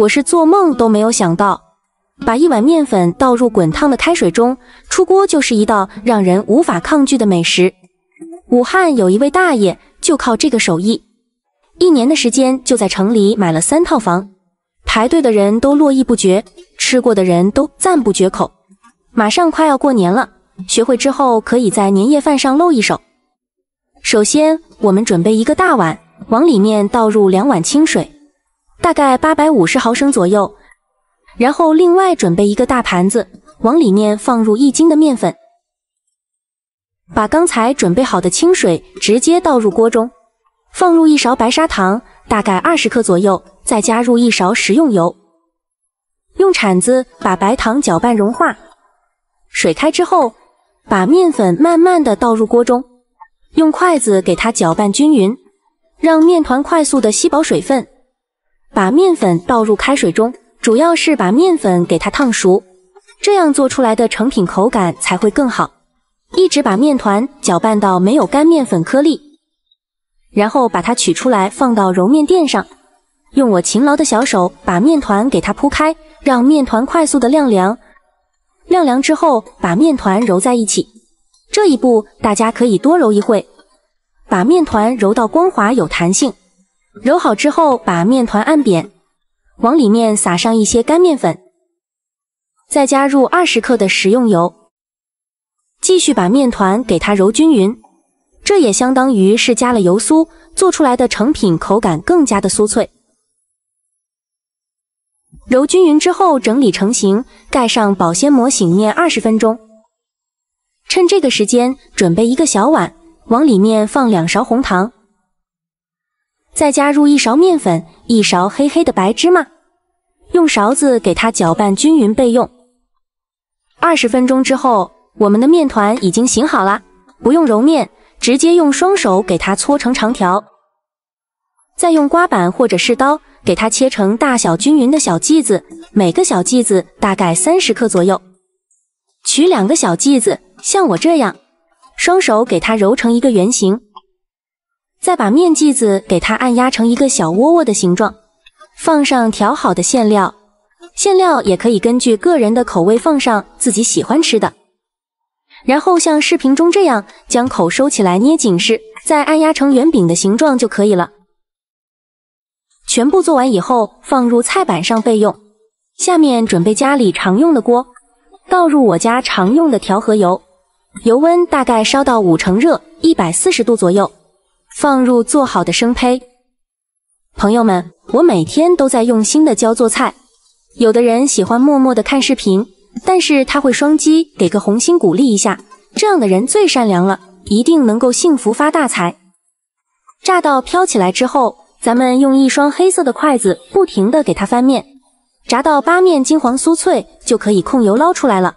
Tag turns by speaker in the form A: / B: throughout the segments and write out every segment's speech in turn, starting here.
A: 我是做梦都没有想到，把一碗面粉倒入滚烫的开水中，出锅就是一道让人无法抗拒的美食。武汉有一位大爷就靠这个手艺，一年的时间就在城里买了三套房，排队的人都络绎不绝，吃过的人都赞不绝口。马上快要过年了，学会之后可以在年夜饭上露一手。首先，我们准备一个大碗，往里面倒入两碗清水。大概八百五十毫升左右，然后另外准备一个大盘子，往里面放入一斤的面粉，把刚才准备好的清水直接倒入锅中，放入一勺白砂糖，大概二十克左右，再加入一勺食用油，用铲子把白糖搅拌融化，水开之后，把面粉慢慢的倒入锅中，用筷子给它搅拌均匀，让面团快速的吸饱水分。把面粉倒入开水中，主要是把面粉给它烫熟，这样做出来的成品口感才会更好。一直把面团搅拌到没有干面粉颗粒，然后把它取出来放到揉面垫上，用我勤劳的小手把面团给它铺开，让面团快速的晾凉。晾凉之后，把面团揉在一起，这一步大家可以多揉一会，把面团揉到光滑有弹性。揉好之后，把面团按扁，往里面撒上一些干面粉，再加入二十克的食用油，继续把面团给它揉均匀。这也相当于是加了油酥，做出来的成品口感更加的酥脆。揉均匀之后，整理成型，盖上保鲜膜醒面二十分钟。趁这个时间，准备一个小碗，往里面放两勺红糖。再加入一勺面粉，一勺黑黑的白芝麻，用勺子给它搅拌均匀备用。二十分钟之后，我们的面团已经醒好了，不用揉面，直接用双手给它搓成长条，再用刮板或者是刀给它切成大小均匀的小剂子，每个小剂子大概三十克左右。取两个小剂子，像我这样，双手给它揉成一个圆形。再把面剂子给它按压成一个小窝窝的形状，放上调好的馅料，馅料也可以根据个人的口味放上自己喜欢吃的。然后像视频中这样将口收起来捏紧实，再按压成圆饼的形状就可以了。全部做完以后，放入菜板上备用。下面准备家里常用的锅，倒入我家常用的调和油，油温大概烧到五成热，一百四十度左右。放入做好的生胚，朋友们，我每天都在用心的教做菜。有的人喜欢默默的看视频，但是他会双击给个红心鼓励一下，这样的人最善良了，一定能够幸福发大财。炸到飘起来之后，咱们用一双黑色的筷子不停的给它翻面，炸到八面金黄酥脆，就可以控油捞出来了。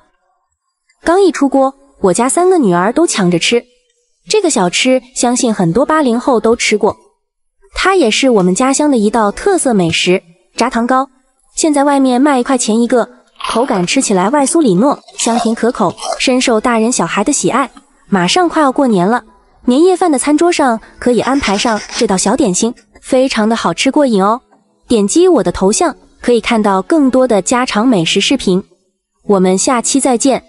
A: 刚一出锅，我家三个女儿都抢着吃。这个小吃相信很多八零后都吃过，它也是我们家乡的一道特色美食——炸糖糕。现在外面卖一块钱一个，口感吃起来外酥里糯，香甜可口，深受大人小孩的喜爱。马上快要过年了，年夜饭的餐桌上可以安排上这道小点心，非常的好吃过瘾哦。点击我的头像，可以看到更多的家常美食视频。我们下期再见。